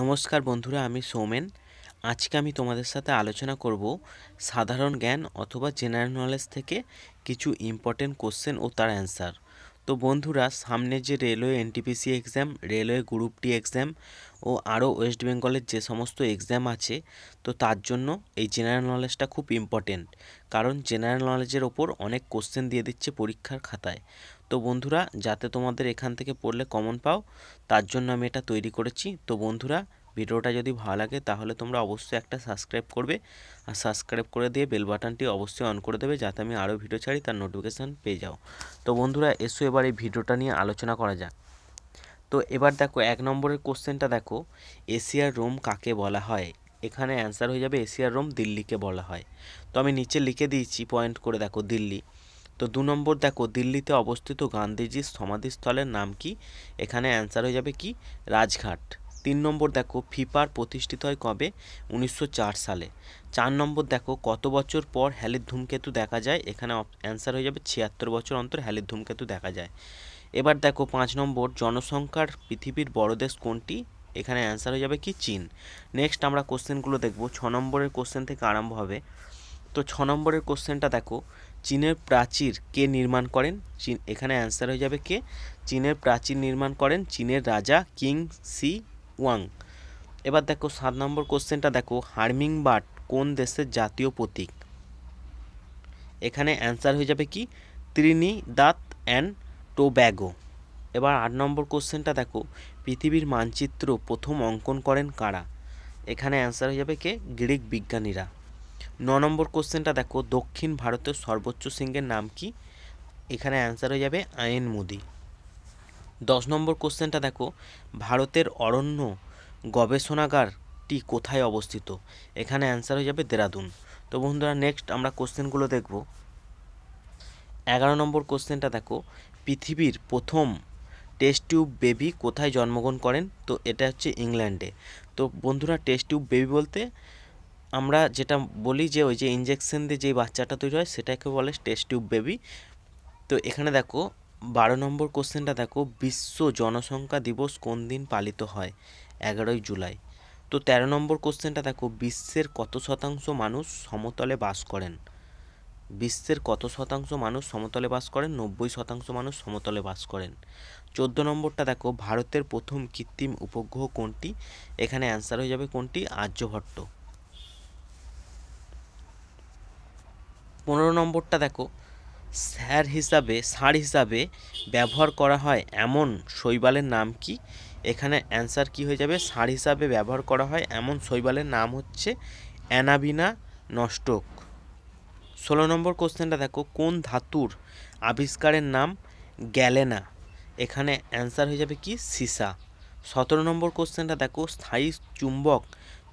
নমস্কার বন্ধুরা আমি সৌমেন আজকে আমি তোমাদের সাথে আলোচনা করব সাধারণ জ্ঞান অথবা জেনারেল নলেজ থেকে কিছু ইম্পর্টেন্ট কোশ্চেন ও তার অ্যান্সার তো বন্ধুরা সামনে যে railway NTPC exam railway group D exam ও আরও ওয়েস্ট বেঙ্গলের যে সমস্ত এক্সাম আছে তো তার জন্য এই জেনারেল নলেজটা খুব ইম্পর্টেন্ট কারণ জেনারেল নলেজের ওপর অনেক কোশ্চেন দিয়ে দিচ্ছে পরীক্ষার খাতায় তো বন্ধুরা যাতে তোমাদের এখান থেকে পড়লে কমন পাও তার জন্য আমি এটা তৈরি করেছি তো বন্ধুরা ভিডিওটা যদি ভালো লাগে তাহলে তোমরা অবশ্যই একটা সাবস্ক্রাইব করবে আর সাবস্ক্রাইব করে দিয়ে বেল বাটনটি অবশ্যই অন করে দেবে যাতে আমি আরও ভিডিও ছাড়ি তার নোটিফিকেশান পেয়ে যাও তো বন্ধুরা এসো এবার এই ভিডিওটা নিয়ে আলোচনা করা যাক তো এবার দেখো এক নম্বরের কোশ্চেনটা দেখো এশিয়ার রোম কাকে বলা হয় এখানে অ্যান্সার হয়ে যাবে এশিয়ার রোম দিল্লিকে বলা হয় তো আমি নিচে লিখে দিয়েছি পয়েন্ট করে দেখো দিল্লি তো দু নম্বর দেখো দিল্লিতে অবস্থিত গান্ধীজির সমাধিস্থলের নাম কি এখানে অ্যান্সার হয়ে যাবে কি রাজঘাট তিন নম্বর দেখো ফিফার প্রতিষ্ঠিত হয় কবে উনিশশো সালে চার নম্বর দেখো কত বছর পর হ্যালির ধূমকেতু দেখা যায় এখানে অ্যান্সার হয়ে যাবে ছিয়াত্তর বছর অন্তর হ্যালির ধূমকেতু দেখা যায় এবার দেখো পাঁচ নম্বর জনসংখ্যার পৃথিবীর বড় দেশ কোনটি এখানে অ্যান্সার হয়ে যাবে কি চীন নেক্সট আমরা কোশ্চেনগুলো দেখব ছ নম্বরের কোশ্চেন থেকে আরম্ভ হবে তো ছ নম্বরের কোশ্চেনটা দেখো চীনের প্রাচীর কে নির্মাণ করেন চীন এখানে অ্যান্সার হয়ে যাবে কে চীনের প্রাচীর নির্মাণ করেন চীনের রাজা কিং সি ওয়াং এবার দেখো সাত নম্বর কোশ্চেনটা দেখো হার্মিং বাট কোন দেশের জাতীয় প্রতীক এখানে অ্যান্সার হয়ে যাবে কি ত্রিনি দাত অ্যান্ড টোব্যাগো এবার আট নম্বর কোশ্চেনটা দেখো পৃথিবীর মানচিত্র প্রথম অঙ্কন করেন কারা এখানে অ্যান্সার হয়ে যাবে কে গ্রিক বিজ্ঞানীরা ন নম্বর কোশ্চেনটা দেখো দক্ষিণ ভারতের সর্বোচ্চ সিংহের নাম কি এখানে অ্যান্সার হয়ে যাবে আয়েন মোদি দশ নম্বর কোশ্চেনটা দেখো ভারতের অরণ্য গবেষণাগারটি কোথায় অবস্থিত এখানে অ্যান্সার হয়ে যাবে দেরাদুন তো বন্ধুরা নেক্সট আমরা কোশ্চেনগুলো দেখব এগারো নম্বর কোশ্চেনটা দেখো পৃথিবীর প্রথম টেস্ট টিউব বেবি কোথায় জন্মগ্রহণ করেন তো এটা হচ্ছে ইংল্যান্ডে তো বন্ধুরা টেস্ট টিউব বেবি বলতে আমরা যেটা বলি যে ওই যে ইঞ্জেকশন দিয়ে যে বাচ্চাটা তৈরি হয় সেটাকে বলে টেস্ট টিউব বেবি তো এখানে দেখো বারো নম্বর কোশ্চেনটা দেখো বিশ্ব জনসংখ্যা দিবস কোন দিন পালিত হয় এগারোই জুলাই তো ১৩ নম্বর কোশ্চেনটা দেখো বিশ্বের কত শতাংশ মানুষ সমতলে বাস করেন বিশ্বের কত শতাংশ মানুষ সমতলে বাস করেন নব্বই শতাংশ মানুষ সমতলে বাস করেন চোদ্দ নম্বরটা দেখো ভারতের প্রথম কৃত্রিম উপগ্রহ কোনটি এখানে অ্যান্সার হয়ে যাবে কোনটি আর্যভট্ট পনেরো নম্বরটা দেখো স্যার হিসাবে সার হিসাবে ব্যবহার করা হয় এমন শৈবালের নাম কি এখানে অ্যান্সার কি হয়ে যাবে সার হিসাবে ব্যবহার করা হয় এমন শৈবালের নাম হচ্ছে অ্যানাবিনা নষ্টক ষোলো নম্বর কোশ্চেনটা দেখো কোন ধাতুর আবিষ্কারের নাম গ্যালেনা এখানে অ্যান্সার হয়ে যাবে কি সিসা সতেরো নম্বর কোশ্চেনটা দেখো স্থায়ী চুম্বক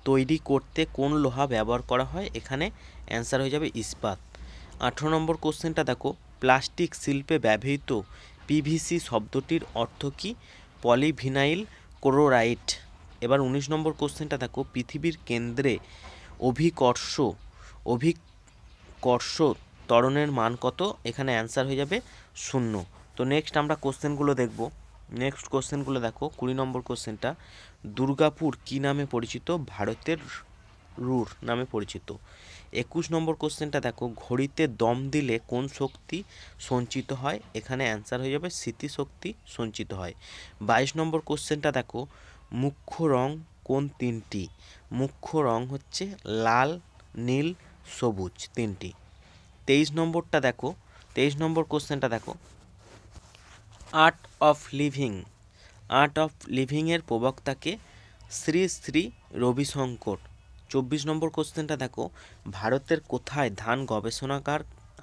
তৈরি করতে কোন লোহা ব্যবহার করা হয় এখানে অ্যান্সার হয়ে যাবে ইস্পাত আঠেরো নম্বর কোশ্চেনটা দেখো প্লাস্টিক শিল্পে ব্যবহৃত পিভিসি শব্দটির অর্থ কী পলিভিনাইল ক্লোরাইড এবার ১৯ নম্বর কোশ্চেনটা দেখো পৃথিবীর কেন্দ্রে অভিকর্ষ অভিকর্ষ ত্বরণের মান কত এখানে অ্যান্সার হয়ে যাবে শূন্য তো নেক্সট আমরা কোশ্চেনগুলো দেখব নেক্সট কোশ্চেনগুলো দেখো কুড়ি নম্বর কোশ্চেনটা দুর্গাপুর কি নামে পরিচিত ভারতের রুর নামে পরিচিত একুশ নম্বর কোশ্চেনটা দেখো ঘড়িতে দম দিলে কোন শক্তি সঞ্চিত হয় এখানে অ্যান্সার হয়ে যাবে স্মৃতিশক্তি সঞ্চিত হয় বাইশ নম্বর কোশ্চেনটা দেখো মুখ্য রং কোন তিনটি মুখ্য রং হচ্ছে লাল নীল সবুজ তিনটি তেইশ নম্বরটা দেখো তেইশ নম্বর কোশ্চেনটা দেখো art of living art of লিভিংয়ের প্রবক্তাকে শ্রী শ্রী রবিশঙ্কর চব্বিশ নম্বর কোশ্চেনটা দেখো ভারতের কোথায় ধান গবেষণাগার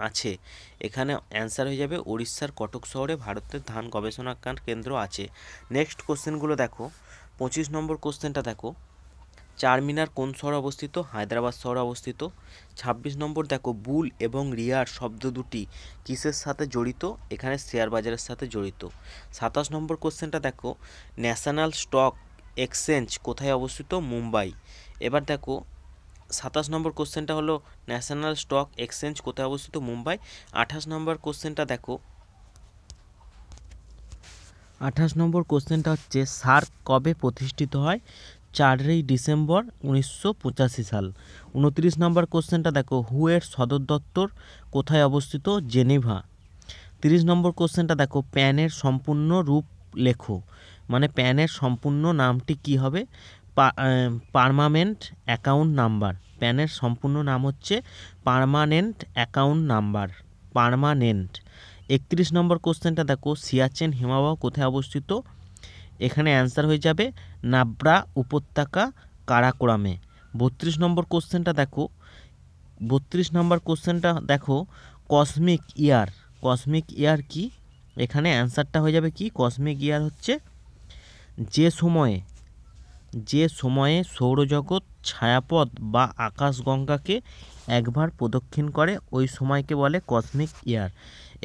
আছে এখানে অ্যান্সার হয়ে যাবে উড়িষ্যার কটক শহরে ভারতের ধান গবেষণাগার কেন্দ্র আছে নেক্সট কোশ্চেনগুলো দেখো পঁচিশ নম্বর কোশ্চেনটা দেখো চারমিনার কোন শহরে অবস্থিত হায়দ্রাবাদ শহরে অবস্থিত ২৬ নম্বর দেখো বুল এবং রিয়ার শব্দ দুটি কিসের সাথে জড়িত এখানে শেয়ার বাজারের সাথে জড়িত সাতাশ নম্বর কোশ্চেনটা দেখো ন্যাশনাল স্টক এক্সচেঞ্জ কোথায় অবস্থিত মুম্বাই এবার দেখো সাতাশ নম্বর কোশ্চেনটা হলো ন্যাশনাল স্টক এক্সচেঞ্জ কোথায় অবস্থিত মুম্বাই আঠাশ নম্বর কোশ্চেনটা দেখো আঠাশ নম্বর কোশ্চেনটা হচ্ছে সার্ক কবে প্রতিষ্ঠিত হয় চারই ডিসেম্বর উনিশশো সাল উনত্রিশ নম্বর কোশ্চেনটা দেখো হুয়ের সদর দপ্তর কোথায় অবস্থিত জেনেভা তিরিশ নম্বর কোশ্চেনটা দেখো প্যানের সম্পূর্ণ রূপ লেখো মানে প্যানের সম্পূর্ণ নামটি কি হবে পারমানেন্ট অ্যাকাউন্ট নাম্বার প্যানের সম্পূর্ণ নাম হচ্ছে পার্মানেন্ট অ্যাকাউন্ট নাম্বার পার্মানেন্ট একত্রিশ নম্বর কোশ্চেনটা দেখো সিয়াচেন হিমাবাহ কোথায় অবস্থিত এখানে অ্যান্সার হয়ে যাবে নাব্রা উপত্যকা কারাকোরামে বত্রিশ নম্বর কোশ্চেনটা দেখো বত্রিশ নম্বর কোশ্চেনটা দেখো কসমিক ইয়ার কসমিক ইয়ার কি এখানে অ্যান্সারটা হয়ে যাবে কি কসমিক ইয়ার হচ্ছে যে সময়ে যে সময়ে সৌরজগৎ ছায়াপথ বা আকাশগঙ্গাকে একবার প্রদক্ষিণ করে ওই সময়কে বলে কসমিক ইয়ার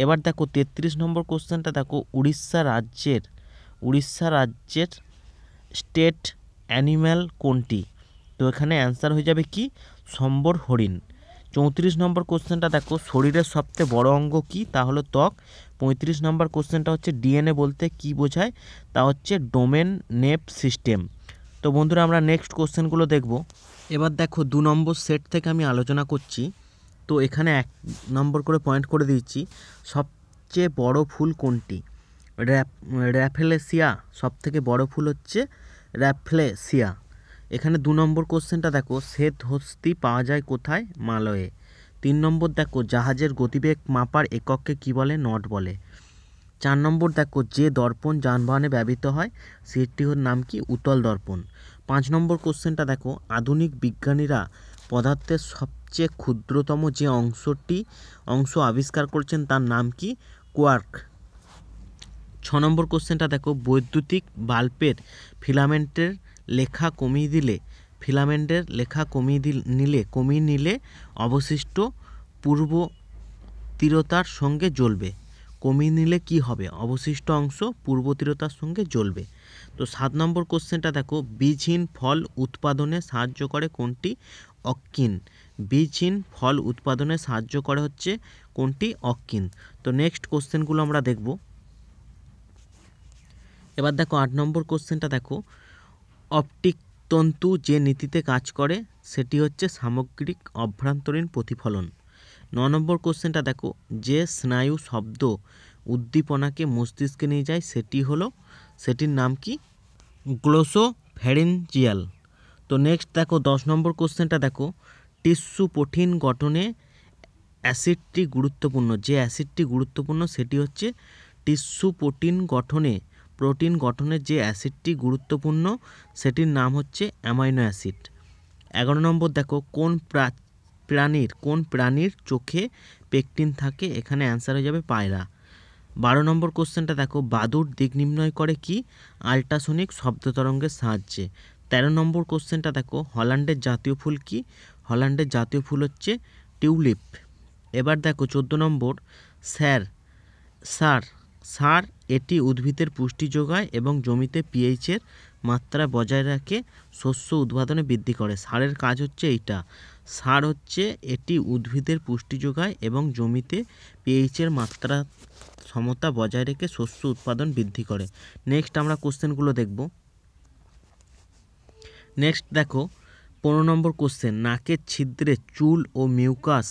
এবার দেখো তেত্রিশ নম্বর কোশ্চেনটা দেখো উড়িষ্যা রাজ্যের উড়িষ্যা রাজ্যের স্টেট অ্যানিম্যাল কোনটি তো এখানে অ্যান্সার হয়ে যাবে কি সম্বর হরিণ চৌত্রিশ নম্বর কোশ্চেনটা দেখো শরীরের সবচেয়ে বড় অঙ্গ কি তা হলো ত্বক পঁয়ত্রিশ নম্বর কোশ্চেনটা হচ্ছে ডিএনএ বলতে কি বোঝায় তা হচ্ছে ডোমেন নেপ সিস্টেম তো বন্ধুরা আমরা নেক্সট কোশ্চেনগুলো দেখব এবার দেখো দু নম্বর সেট থেকে আমি আলোচনা করছি তো এখানে এক নম্বর করে পয়েন্ট করে দিচ্ছি সবচেয়ে বড় ফুল কোনটি র্যাপ র্যাফেলেসিয়া সব থেকে বড় ফুল হচ্ছে র্যাফলেসিয়া এখানে দু নম্বর কোশ্চেনটা দেখো শ্বেত হস্তি পাওয়া যায় কোথায় মালয়ে তিন নম্বর দেখো জাহাজের গতিবেগ মাপার একককে কি বলে নট বলে চার নম্বর দেখো যে দর্পণ যানবাহনে ব্যবহৃত হয় সেটির নাম কি উতল দর্পণ পাঁচ নম্বর কোশ্চেনটা দেখো আধুনিক বিজ্ঞানীরা পদার্থের সবচেয়ে ক্ষুদ্রতম যে অংশটি অংশ আবিষ্কার করছেন তার নাম কি কোয়ার্ক ছ নম্বর কোশ্চেনটা দেখো বৈদ্যুতিক বাল্বের ফিলামেন্টের লেখা কমিয়ে দিলে ফিলামেন্টের লেখা কমিয়ে দিল নিলে কমিয়ে নিলে অবশিষ্ট পূর্ব তীরতার সঙ্গে জ্বলবে কমিয়ে নিলে কি হবে অবশিষ্ট অংশ পূর্ব তীরতার সঙ্গে জ্বলবে তো সাত নম্বর কোশ্চেনটা দেখো বীজহীন ফল উৎপাদনে সাহায্য করে কোনটি অক্কিন বীজহীন ফল উৎপাদনে সাহায্য করে হচ্ছে কোনটি অক্কিন তো নেক্সট কোশ্চেনগুলো আমরা দেখব এবার দেখো আট নম্বর কোশ্চেনটা দেখো অপটিক তন্তু যে নীতিতে কাজ করে সেটি হচ্ছে সামগ্রিক অভ্যন্তরীণ প্রতিফলন ন নম্বর কোশ্চেনটা দেখো যে স্নায়ু শব্দ উদ্দীপনাকে মস্তিষ্কে নিয়ে যায় সেটি হলো সেটির নাম কি গ্লোসোফেরেঞ্জিয়াল তো নেক্সট দেখো দশ নম্বর কোশ্চেনটা দেখো টিস্যু কঠিন গঠনে অ্যাসিডটি গুরুত্বপূর্ণ যে অ্যাসিডটি গুরুত্বপূর্ণ সেটি হচ্ছে টিস্যু প্রোটিন গঠনে প্রোটিন গঠনে যে অ্যাসিডটি গুরুত্বপূর্ণ সেটির নাম হচ্ছে অ্যামাইনো অ্যাসিড এগারো নম্বর দেখো কোন প্রাচ প্রাণীর কোন প্রাণীর চোখে পেকটিন থাকে এখানে অ্যান্সার হয়ে যাবে পায়রা বারো নম্বর কোশ্চেনটা দেখো বাদুর দিক নির্ণয় করে কি আল্ট্রাসনিক শব্দ তরঙ্গের সাহায্যে তেরো নম্বর কোশ্চেনটা দেখো হল্যান্ডের জাতীয় ফুল কি হল্যান্ডের জাতীয় ফুল হচ্ছে টিউলিপ এবার দেখো চোদ্দো নম্বর স্যার সার সার এটি উদ্ভিদের পুষ্টি যোগায় এবং জমিতে পিএইচের মাত্রা বজায় রাখে শস্য উৎপাদনে বৃদ্ধি করে সারের কাজ হচ্ছে এইটা সার হচ্ছে এটি উদ্ভিদের পুষ্টি যোগায় এবং জমিতে পিএইচের মাত্রা সমতা বজায় রেখে শস্য উৎপাদন বৃদ্ধি করে নেক্সট আমরা কোশ্চেনগুলো দেখব নেক্সট দেখো পনেরো নম্বর কোশ্চেন নাকের ছিদ্রে চুল ও মিউকাস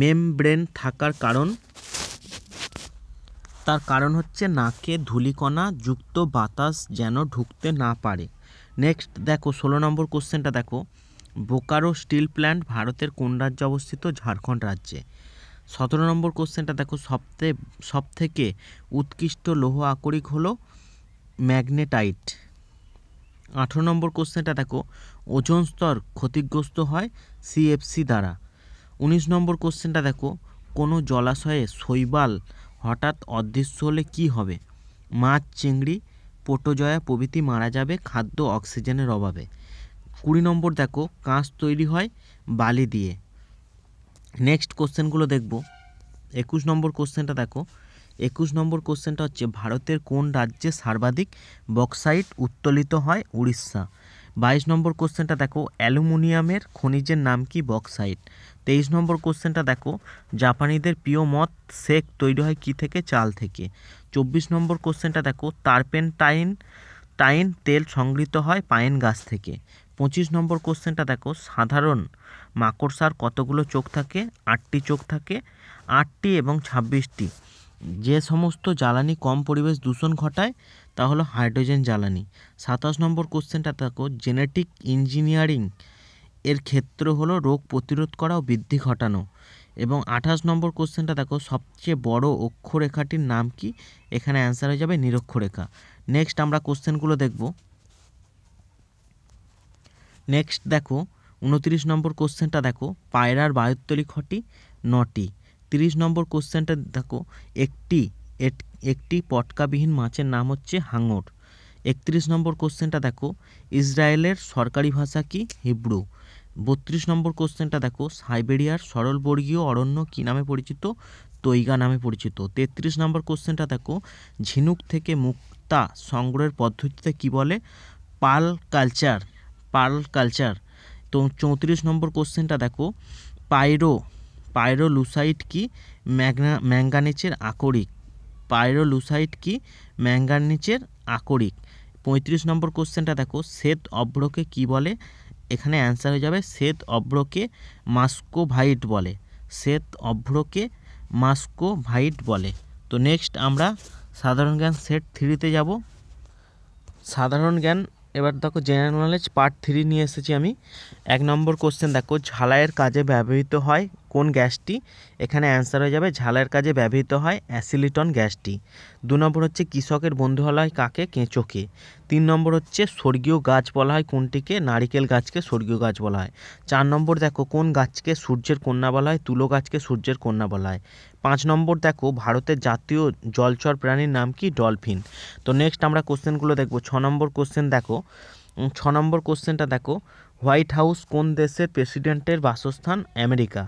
মেমব্রেন থাকার কারণ তার কারণ হচ্ছে নাকে ধূলিকণা যুক্ত বাতাস যেন ঢুকতে না পারে নেক্সট দেখো ষোলো নম্বর কোশ্চেনটা দেখো বোকারো স্টিল প্ল্যান্ট ভারতের কোন রাজ্যে অবস্থিত ঝাড়খণ্ড রাজ্যে সতেরো নম্বর কোশ্চেনটা দেখো সবথে সবথেকে উৎকৃষ্ট লৌহ আকরিক হলো ম্যাগনেটাইট আঠেরো নম্বর কোশ্চেনটা দেখো ওজন স্তর ক্ষতিগ্রস্ত হয় সিএফসি দ্বারা উনিশ নম্বর কোশ্চেনটা দেখো কোনো জলাশয়ে শৈবাল হঠাৎ অদৃশ্য হলে কি হবে মাছ চিংড়ি পোটোজয়া প্রভৃতি মারা যাবে খাদ্য অক্সিজেনের অভাবে কুড়ি নম্বর দেখো কাঁচ তৈরি হয় বালি দিয়ে নেক্সট কোশ্চেনগুলো দেখব একুশ নম্বর কোশ্চেনটা দেখো একুশ নম্বর কোশ্চেনটা হচ্ছে ভারতের কোন রাজ্যে সর্বাধিক বক্সাইট উত্তোলিত হয় উড়িষ্যা বাইশ নম্বর কোশ্চেনটা দেখো অ্যালুমিনিয়ামের খনিজের নাম কি বক্সাইট তেইশ নম্বর কোশ্চেনটা দেখো জাপানিদের প্রিয় মত সেক তৈরি হয় কি থেকে চাল থেকে চব্বিশ নম্বর কোশ্চেনটা দেখো তারপেন টাইন টাইন তেল সংগৃহীত হয় পায়েন গাছ থেকে পঁচিশ নম্বর কোশ্চেনটা দেখো সাধারণ মাকড়সার কতগুলো চোখ থাকে আটটি চোখ থাকে আটটি এবং ছাব্বিশটি যে সমস্ত জ্বালানি কম পরিবেশ দূষণ ঘটায় তা হলো হাইড্রোজেন জ্বালানি সাতাশ নম্বর কোশ্চেনটা দেখো জেনেটিক ইঞ্জিনিয়ারিং এর ক্ষেত্র হলো রোগ প্রতিরোধ করা ও বৃদ্ধি ঘটানো এবং আঠাশ নম্বর কোশ্চেনটা দেখো সবচেয়ে বড় অক্ষরেখাটির নাম কি এখানে অ্যান্সার হয়ে যাবে নিরক্ষরেখা নেক্সট আমরা কোশ্চেনগুলো দেখবো নেক্সট দেখো উনত্রিশ নম্বর কোশ্চেনটা দেখো পায়রার বায়ুত্তলিক হটি নটি তিরিশ নম্বর কোশ্চেনটা দেখো একটি একটি পটকাবিহীন মাছের নাম হচ্ছে হাঙর একত্রিশ নম্বর কোশ্চেনটা দেখো ইসরায়েলের সরকারি ভাষা কি হিব্রু বত্রিশ নম্বর কোশ্চেনটা দেখো সাইবেরিয়ার সরলবর্গীয় অরণ্য কী নামে পরিচিত তৈগা নামে পরিচিত তেত্রিশ নম্বর কোশ্চেনটা দেখো ঝিনুক থেকে মুক্তা সংগ্রহের পদ্ধতিতে কি বলে পাল কালচার পার্ল কালচার তো চৌত্রিশ নম্বর কোশ্চেনটা দেখো পাইরো পাইরোলুসাইট কি ম্যাগনা ম্যাঙ্গানিচের আকরিক পাইরোলুসাইট কি ম্যাঙ্গানিচের আকরিক পঁয়ত্রিশ নম্বর কোশ্চেনটা দেখো শ্বেত অভ্রকে কি বলে এখানে অ্যান্সার হয়ে যাবে শ্বেত অভ্রকে মাস্কোভাইট বলে শ্বেত অভ্রকে মাস্কোভাইট বলে তো নেক্সট আমরা সাধারণ জ্ঞান সেট থ্রিতে যাব সাধারণ জ্ঞান এবার দেখো জেনারেল নলেজ পার্ট থ্রি নিয়ে এসেছি আমি এক নম্বর কোশ্চেন দেখো ঝালাইয়ের কাজে ব্যবহৃত হয় কোন গ্যাসটি এখানে অ্যান্সার হয়ে যাবে ঝালের কাজে ব্যবহৃত হয় অ্যাসিলিটন গ্যাসটি দু নম্বর হচ্ছে কৃষকের বন্ধু হলায় হয় কাকে কেঁচোকে তিন নম্বর হচ্ছে স্বর্গীয় গাছ বলা হয় কোনটিকে নারিকেল গাছকে স্বর্গীয় গাছ বলা হয় চার নম্বর দেখো কোন গাছকে সূর্যের কন্যা বলা হয় তুলো গাছকে সূর্যের কন্যা বলা হয় পাঁচ নম্বর দেখো ভারতের জাতীয় জলচর প্রাণীর নাম কি ডলফিন তো নেক্সট আমরা কোশ্চেনগুলো দেখবো ছ নম্বর কোশ্চেন দেখো ছ নম্বর কোশ্চেনটা দেখো হোয়াইট হাউস কোন দেশের প্রেসিডেন্টের বাসস্থান আমেরিকা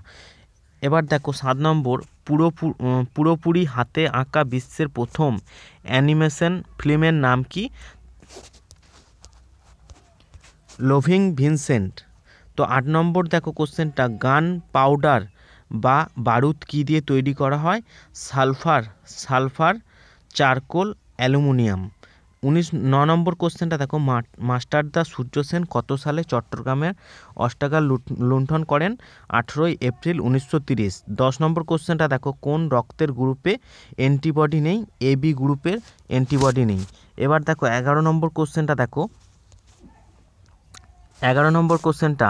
এবার দেখো সাত নম্বর পুরোপুর পুরোপুরি হাতে আঁকা বিশ্বের প্রথম অ্যানিমেশন ফিল্মের নাম কি লোভিং ভিনসেন্ট তো আট নম্বর দেখো কোশ্চেনটা গান পাউডার বা বারুদ কি দিয়ে তৈরি করা হয় সালফার সালফার চারকোল অ্যালুমিনিয়াম উনিশ ন নম্বর কোশ্চেনটা দেখো মাস্টারদা সূর্য সেন কত সালে চট্টগ্রামের অষ্টাগার লুণ্ঠন করেন আঠেরোই এপ্রিল উনিশশো তিরিশ দশ নম্বর কোশ্চেনটা দেখো কোন রক্তের গ্রুপে অ্যান্টিবডি নেই এবি গ্রুপের অ্যান্টিবডি নেই এবার দেখো এগারো নম্বর কোশ্চেনটা দেখো এগারো নম্বর কোশ্চেনটা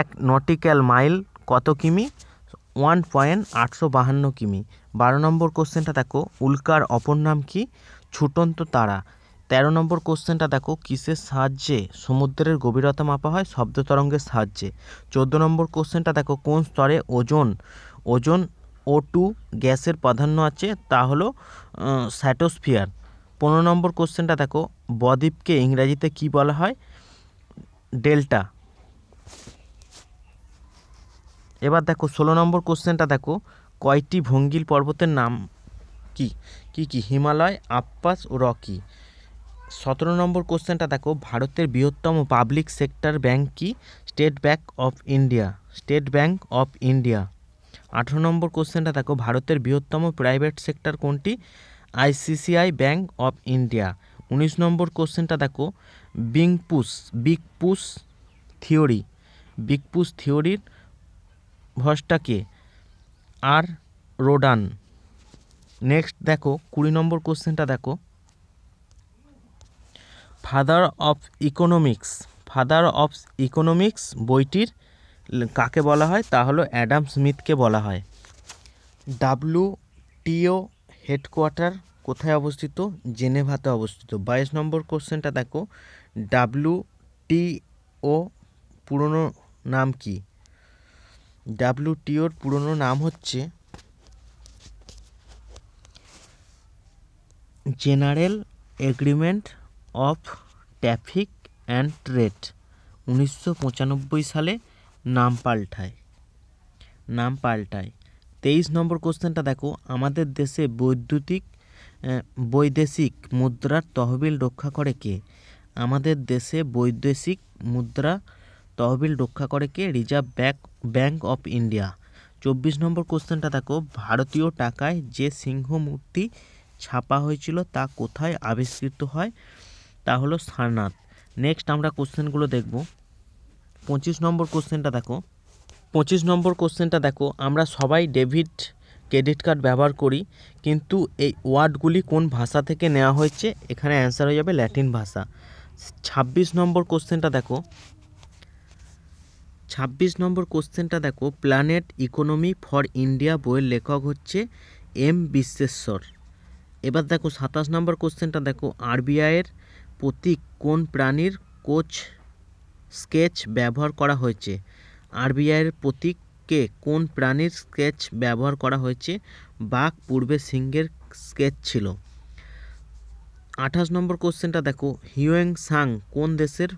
এক নটিক্যাল মাইল কত কিমি ওয়ান পয়েন্ট আটশো বাহান্ন কিমি বারো নম্বর কোশ্চেনটা দেখো উল্কার অপর নাম কি ছুটন্ত তারা তেরো নম্বর কোশ্চেনটা দেখো কিসের সাহায্যে সমুদ্রের গভীরতা মাপা হয় শব্দ তরঙ্গের সাহায্যে চোদ্দো নম্বর কোশ্চেনটা দেখো কোন স্তরে ওজন ওজন ও টু গ্যাসের প্রাধান্য আছে তা হলো স্যাটোস্ফিয়ার পনেরো নম্বর কোশ্চেনটা দেখো বদ্বীপকে ইংরাজিতে কি বলা হয় ডেল্টা এবার দেখো ষোলো নম্বর কোশ্চেনটা দেখো কয়টি ভঙ্গিল পর্বতের নাম কি কি হিমালয় আপ্পাস ও রকি সতেরো নম্বর কোশ্চেনটা দেখো ভারতের বৃহত্তম পাবলিক সেক্টর ব্যাংক কি State Bank of India State Bank of India আঠেরো নম্বর কোশ্চেনটা দেখো ভারতের বৃহত্তম প্রাইভেট সেক্টর কোনটি আইসিসিআই ব্যাংক অফ ইন্ডিয়া উনিশ নম্বর কোশ্চেনটা দেখো big push big push theory big push থিওরির ভসটা কে আর রোডান নেক্সট দেখো কুড়ি নম্বর কোশ্চেনটা দেখো father of economics father of economics বইটির কাকে বলা হয় তা হলো অ্যাডাম স্মিথকে বলা হয় ডাব্লু টিও হেডকোয়ার্টার কোথায় অবস্থিত জেনেভাতে অবস্থিত বাইশ নম্বর কোশ্চেনটা দেখো ডাব্লু টিও পুরনো নাম কি ডাব্লু টিওর পুরনো নাম হচ্ছে জেনারেল এগ্রিমেন্ট অফ ট্যাফিক অ্যান্ড ট্রেড উনিশশো সালে নাম পাল্টায় নাম পাল্টায় তেইশ নম্বর কোশ্চেনটা দেখো আমাদের দেশে বৈদ্যুতিক বৈদেশিক মুদ্রার তহবিল রক্ষা করে কে আমাদের দেশে বৈদেশিক মুদ্রা তহবিল রক্ষা করে কে reserve bank bank of India চব্বিশ নম্বর কোশ্চেনটা দেখো ভারতীয় টাকায় যে সিংহ মূর্তি ছাপা হয়েছিল তা কোথায় আবিষ্কৃত হয় তা হলো সারনাথ নেক্সট আমরা কোশ্চেনগুলো দেখব পঁচিশ নম্বর কোশ্চেনটা দেখো পঁচিশ নম্বর কোশ্চেনটা দেখো আমরা সবাই ডেবিট ক্রেডিট কার্ড ব্যবহার করি কিন্তু এই ওয়ার্ডগুলি কোন ভাষা থেকে নেওয়া হয়েছে এখানে অ্যান্সার হয়ে যাবে ল্যাটিন ভাষা ২৬ নম্বর কোশ্চেনটা দেখো ২৬ নম্বর কোশ্চেনটা দেখো প্ল্যানেট ইকোনমি ফর ইন্ডিয়া বইয়ের লেখক হচ্ছে এম বিশ্বেশ্বর এবার দেখো সাতাশ নম্বর কোশ্চেনটা দেখো আরবিআইয়ের প্রতীক কোন প্রাণীর কোচ স্কেচ ব্যবহার করা হয়েছে আরবিআইয়ের প্রতীককে কোন প্রাণীর স্কেচ ব্যবহার করা হয়েছে বাঘ পূর্বে সিংহের স্কেচ ছিল আঠাশ নম্বর কোশ্চেনটা দেখো হিউয়েং সাং কোন দেশের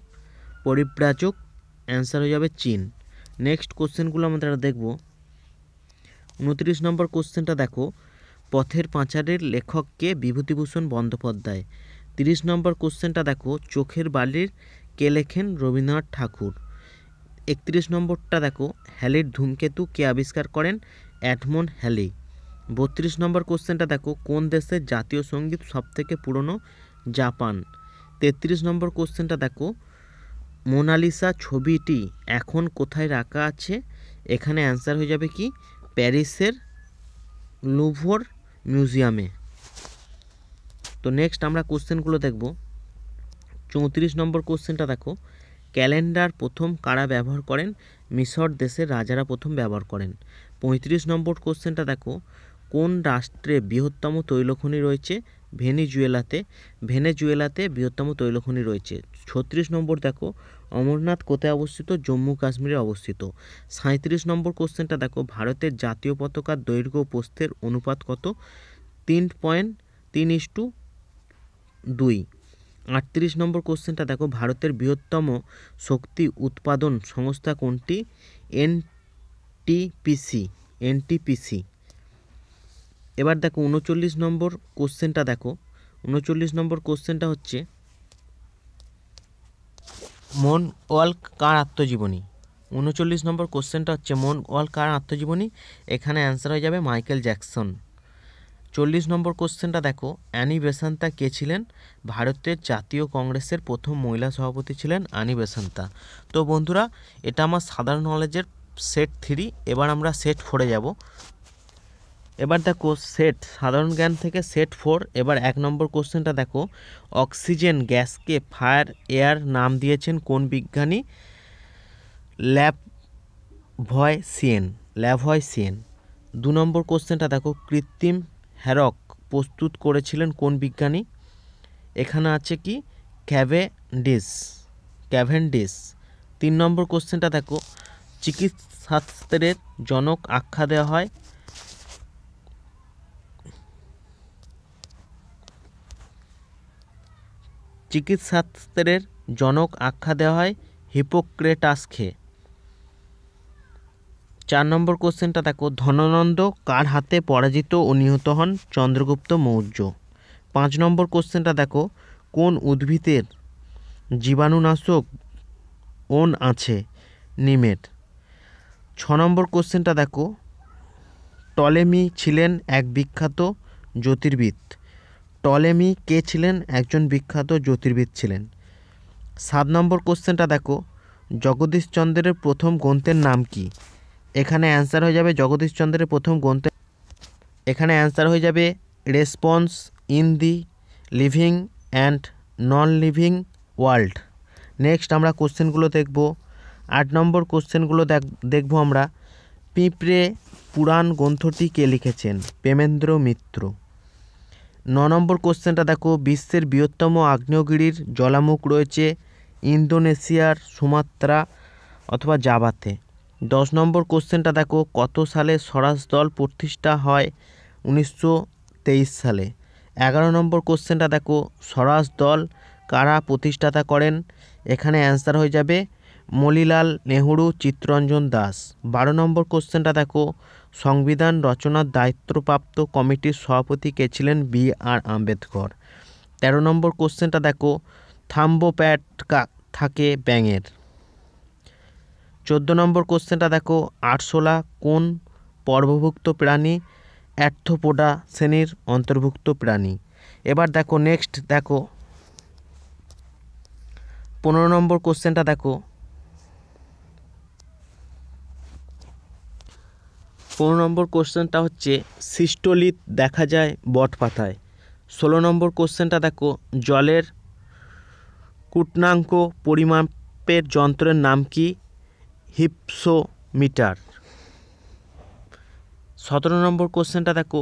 পরিব্রাজক অ্যান্সার হয়ে যাবে চীন নেক্সট কোশ্চেনগুলো আমরা দেখব উনত্রিশ নম্বর কোশ্চেনটা দেখো পথের পাঁচারের লেখককে বিভূতিভূষণ বন্দ্যোপাধ্যায় তিরিশ নম্বর কোশ্চেনটা দেখো চোখের বালির কে লেখেন রবীন্দ্রনাথ ঠাকুর একত্রিশ নম্বরটা দেখো হ্যালির ধূমকেতু কে আবিষ্কার করেন অ্যাডমন হ্যালি বত্রিশ নম্বর কোশ্চেনটা দেখো কোন দেশের জাতীয় সঙ্গীত সবথেকে পুরনো জাপান তেত্রিশ নম্বর কোশ্চেনটা দেখো মোনালিসা ছবিটি এখন কোথায় রাখা আছে এখানে অ্যান্সার হয়ে যাবে কি প্যারিসের লুভোর মিউজিয়ামে তো নেক্সট আমরা কোশ্চেনগুলো দেখব চৌত্রিশ নম্বর কোশ্চেনটা দেখো ক্যালেন্ডার প্রথম কারা ব্যবহার করেন মিশর দেশের রাজারা প্রথম ব্যবহার করেন পঁয়ত্রিশ নম্বর কোশ্চেনটা দেখো কোন রাষ্ট্রে বৃহত্তম তৈলখনি রয়েছে ভেনিজুয়েলাতে ভেনেজুয়েলাতে বৃহত্তম তৈলখনি রয়েছে ছত্রিশ নম্বর দেখো অমরনাথ কোথায় অবস্থিত জম্মু কাশ্মীরে অবস্থিত সাঁত্রিশ নম্বর কোশ্চেনটা দেখো ভারতের জাতীয় পতাকার দৈর্ঘ্য প্রস্থের অনুপাত কত তিন পয়েন্ট তিন ইস টু দুই আটত্রিশ নম্বর কোশ্চেনটা দেখো ভারতের বৃহত্তম শক্তি উৎপাদন সংস্থা কোনটি এনটিপিসি এনটিপিসি এবার দেখো উনচল্লিশ নম্বর কোশ্চেনটা দেখো উনচল্লিশ নম্বর কোশ্চেনটা হচ্ছে মন ওয়াল্ক কার আত্মজীবনী উনচল্লিশ নম্বর কোশ্চেনটা হচ্ছে মন ওয়াল কার আত্মজীবনী এখানে অ্যান্সার হয়ে যাবে মাইকেল জ্যাকসন চল্লিশ নম্বর কোশ্চেনটা দেখো অ্যানি বেসান্তা কে ছিলেন ভারতের জাতীয় কংগ্রেসের প্রথম মহিলা সভাপতি ছিলেন অ্যানি বেসান্তা তো বন্ধুরা এটা আমার সাধারণ নলেজের সেট থ্রি এবার আমরা সেট ফোরে যাব এবার দেখো সেট সাধারণ জ্ঞান থেকে সেট ফোর এবার এক নম্বর কোশ্চেনটা দেখো অক্সিজেন গ্যাসকে ফায়ার এয়ার নাম দিয়েছেন কোন বিজ্ঞানী ল্যাব ভয় সিএন ল্যাব হয় সিএন দু নম্বর কোশ্চেনটা দেখো কৃত্রিম হ্যারক প্রস্তুত করেছিলেন কোন বিজ্ঞানী এখানে আছে কি ক্যাভেন্ডিস ক্যাভেন্ডিস তিন নম্বর কোশ্চেনটা দেখো চিকিৎসাস্ত্রের জনক আখ্যা দেওয়া হয় চিকিৎসাস্ত্রের জনক আখ্যা দেওয়া হয় হিপোক্রেটাসকে চার নম্বর কোশ্চেনটা দেখো ধনানন্দ কার হাতে পরাজিত ও নিহত হন চন্দ্রগুপ্ত মৌর্য পাঁচ নম্বর কোশ্চেনটা দেখো কোন উদ্ভিদের জীবাণুনাশক ওন আছে নিমেট ছ নম্বর কোশ্চেনটা দেখো টলেমি ছিলেন এক বিখ্যাত জ্যোতির্বিদ টলেমি কে ছিলেন একজন বিখ্যাত জ্যোতির্বিদ ছিলেন সাত নম্বর কোশ্চেনটা দেখো জগদীশচন্দ্রের প্রথম গ্রন্থের নাম কী এখানে অ্যান্সার হয়ে যাবে জগদীশচন্দ্রের প্রথম গ্রন্থে এখানে অ্যান্সার হয়ে যাবে response in the living and non living world next আমরা কোশ্চেনগুলো দেখব আট নম্বর কোশ্চেনগুলো দেখব আমরা পিঁপড়ে পুরাণ গ্রন্থটি কে লিখেছেন প্রেমেন্দ্র মিত্র ন নম্বর কোশ্চেনটা দেখো বিশ্বের বৃহত্তম আগ্নেয়গিরির জলামুখ রয়েছে ইন্দোনেশিয়ার সুমাত্রা অথবা জাভাতে দশ নম্বর কোশ্চেনটা দেখো কত সালে স্বরাজ দল প্রতিষ্ঠা হয় উনিশশো সালে এগারো নম্বর কোশ্চেনটা দেখো স্বরাজ দল কারা প্রতিষ্ঠাতা করেন এখানে অ্যান্সার হয়ে যাবে মলিলাল নেহরু চিত্তরঞ্জন দাস বারো নম্বর কোশ্চেনটা দেখো সংবিধান রচনার দায়িত্বপ্রাপ্ত কমিটির সভাপতি কে ছিলেন বি আর আম্বেদকর তেরো নম্বর কোশ্চেনটা দেখো কা থাকে ব্যাঙের চোদ্দ নম্বর কোশ্চেনটা দেখো আরশোলা কোন পর্বভুক্ত প্রাণী অ্যার্থোপোডা শ্রেণীর অন্তর্ভুক্ত প্রাণী এবার দেখো নেক্সট দেখো পনেরো নম্বর কোশ্চেনটা দেখো পনেরো নম্বর কোশ্চেনটা হচ্ছে সিস্টোলিত দেখা যায় বট পাতায় ষোলো নম্বর কোশ্চেনটা দেখো জলের কূটনাঙ্ক পরিমাপের যন্ত্রের নাম কী হিপসোমিটার সতেরো নম্বর কোশ্চেনটা দেখো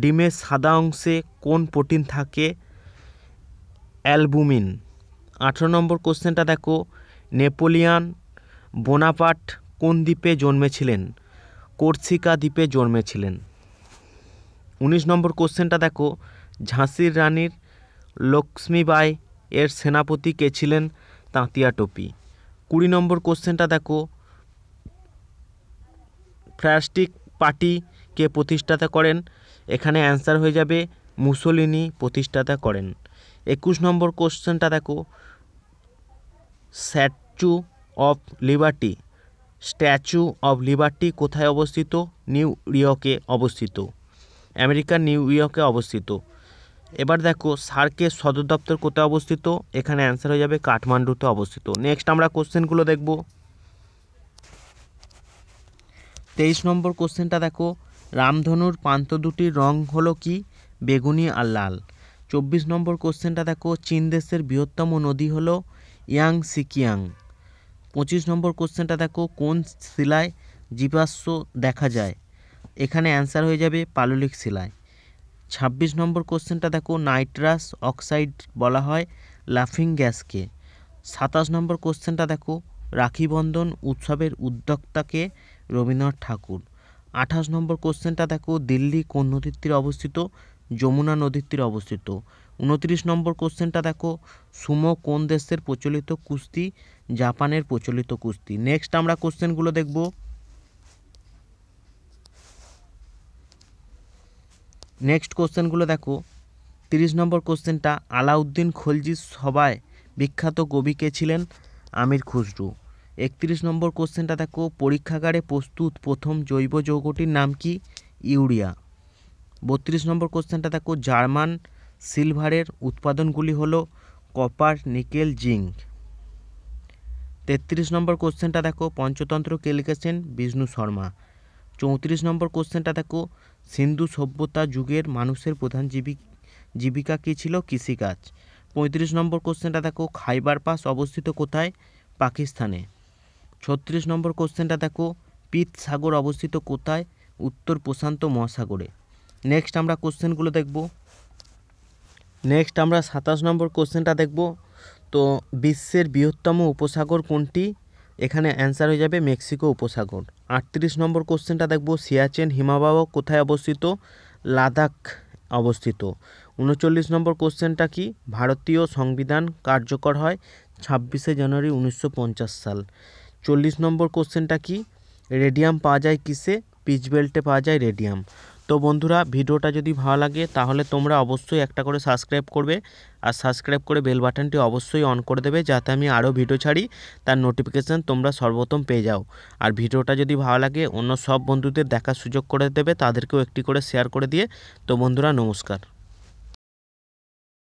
ডিমের সাদা অংশে কোন প্রোটিন থাকে অ্যালবুমিন আঠেরো নম্বর কোশ্চেনটা দেখো নেপোলিয়ান বোনাপাট কোন দ্বীপে জন্মেছিলেন কর্সিকা দ্বীপে জন্মেছিলেন উনিশ নম্বর কোশ্চেনটা দেখো ঝাঁসির রানীর লক্ষ্মীবাই এর সেনাপতি কে ছিলেন তাঁতিয়া টপি কুড়ি নম্বর কোশ্চেনটা দেখো ফ্যাসটিক পার্টিকে প্রতিষ্ঠাতা করেন এখানে অ্যান্সার হয়ে যাবে মুসলিনি প্রতিষ্ঠাতা করেন একুশ নম্বর কোশ্চেনটা দেখো statue of liberty statue of liberty কোথায় অবস্থিত নিউ ইয়র্কে অবস্থিত আমেরিকার নিউ ইয়র্কে অবস্থিত এবার দেখো সার্কের সদর দপ্তর কোথায় অবস্থিত এখানে অ্যান্সার হয়ে যাবে কাঠমান্ডুতে অবস্থিত নেক্সট আমরা কোশ্চেনগুলো দেখবো তেইশ নম্বর কোশ্চেনটা দেখো রামধনুর প্রান্ত দুটির রং হলো কি বেগুনি আর লাল চব্বিশ নম্বর কোশ্চেনটা দেখো চীন দেশের বৃহত্তম নদী হলো ইয়াং সিকিয়াং পঁচিশ নম্বর কোশ্চেনটা দেখো কোন শিলায় জীবাশ্ম দেখা যায় এখানে অ্যান্সার হয়ে যাবে পাললিক শিলায় ছাব্বিশ নম্বর কোশ্চেনটা দেখো নাইট্রাস অক্সাইড বলা হয় লাফিং গ্যাসকে সাতাশ নম্বর কোশ্চেনটা দেখো রাখিবন্ধন উৎসবের উদ্যোক্তাকে রবীন্দ্রনাথ ঠাকুর আঠাশ নম্বর কোশ্চেনটা দেখো দিল্লি কোন নদীর তীরে অবস্থিত যমুনা নদীর তীরে অবস্থিত উনত্রিশ নম্বর কোশ্চেনটা দেখো সুমো কোন দেশের প্রচলিত কুস্তি জাপানের প্রচলিত কুস্তি নেক্সট আমরা কোশ্চেনগুলো দেখব নেক্সট কোশ্চেনগুলো দেখো তিরিশ নম্বর কোশ্চেনটা আলাউদ্দিন খলজি সবাই বিখ্যাত কবি কে ছিলেন আমির খুসরু একত্রিশ নম্বর কোশ্চেনটা দেখো পরীক্ষাগারে প্রস্তুত প্রথম জৈব যৌগটির নাম কি ইউরিয়া বত্রিশ নম্বর কোশ্চেনটা দেখো জার্মান সিলভারের উৎপাদনগুলি হল কপার নিকেল জিঙ্ক তেত্রিশ নম্বর কোশ্চেনটা দেখো পঞ্চতন্ত্র কে লিখেছেন বিষ্ণু শর্মা চৌত্রিশ নম্বর কোশ্চেনটা দেখো সিন্ধু সভ্যতা যুগের মানুষের প্রধান জীবিকা কী ছিল কৃষিকাজ পঁয়ত্রিশ নম্বর কোশ্চেনটা দেখো খাইবার পাস অবস্থিত কোথায় পাকিস্তানে ছত্রিশ নম্বর কোশ্চেনটা দেখো পিত সাগর অবস্থিত কোথায় উত্তর প্রশান্ত মহাসাগরে নেক্সট আমরা কোশ্চেনগুলো দেখব নেক্সট আমরা সাতাশ নম্বর কোশ্চেনটা দেখব তো বিশ্বের বৃহত্তম উপসাগর কোনটি এখানে অ্যান্সার হয়ে যাবে মেক্সিকো উপসাগর আটত্রিশ নম্বর কোশ্চেনটা দেখব সিয়াচেন হিমাবাহ কোথায় অবস্থিত লাদাখ অবস্থিত উনচল্লিশ নম্বর কোশ্চেনটা কি ভারতীয় সংবিধান কার্যকর হয় ছাব্বিশে জানুয়ারি উনিশশো সাল চল্লিশ নম্বর কোশ্চেনটা কি রেডিয়াম পাওয়া যায় কিসে পিচ বেল্টে পাওয়া যায় রেডিয়াম তো বন্ধুরা ভিডিওটা যদি ভালো লাগে তাহলে তোমরা অবশ্যই একটা করে সাবস্ক্রাইব করবে আর সাবস্ক্রাইব করে বেল বাটনটি অবশ্যই অন করে দেবে যাতে আমি আরও ভিডিও ছাড়ি তার নোটিফিকেশান তোমরা সর্বপ্রথম পেয়ে যাও আর ভিডিওটা যদি ভালো লাগে অন্য সব বন্ধুদের দেখার সুযোগ করে দেবে তাদেরকেও একটি করে শেয়ার করে দিয়ে তো বন্ধুরা নমস্কার